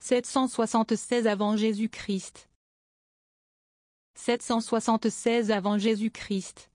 776 avant Jésus-Christ. 776 avant Jésus-Christ.